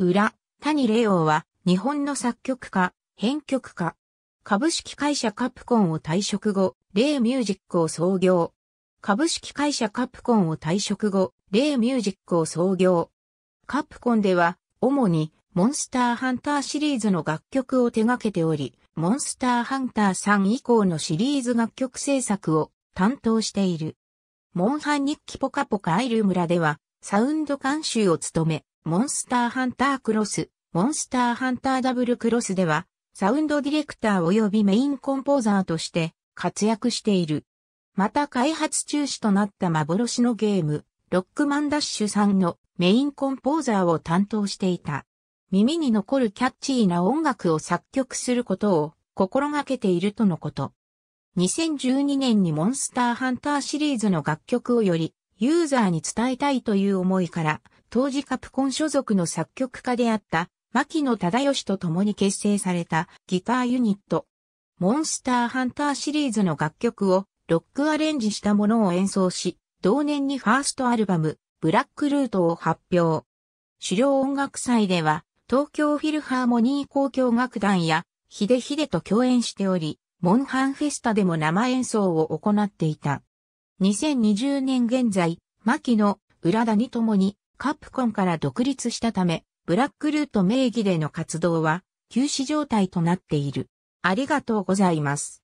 裏、谷玲王は日本の作曲家、編曲家。株式会社カプコンを退職後、レイミュージックを創業。株式会社カプコンを退職後、レイミュージックを創業。カプコンでは、主にモンスターハンターシリーズの楽曲を手掛けており、モンスターハンター3以降のシリーズ楽曲制作を担当している。モンハン日記ポカポカアイル村では、サウンド監修を務め、モンスターハンタークロス、モンスターハンターダブルクロスでは、サウンドディレクター及びメインコンポーザーとして活躍している。また開発中止となった幻のゲーム、ロックマンダッシュさんのメインコンポーザーを担当していた。耳に残るキャッチーな音楽を作曲することを心がけているとのこと。2012年にモンスターハンターシリーズの楽曲をよりユーザーに伝えたいという思いから当時カプコン所属の作曲家であった牧野忠義と共に結成されたギターユニット。モンスターハンターシリーズの楽曲をロックアレンジしたものを演奏し、同年にファーストアルバム、ブラックルートを発表。狩猟音楽祭では、東京フィルハーモニー交響楽団や、秀秀と共演しており、モンハンフェスタでも生演奏を行っていた。2020年現在、牧野、浦田に共に、カプコンから独立したため、ブラックルート名義での活動は休止状態となっている。ありがとうございます。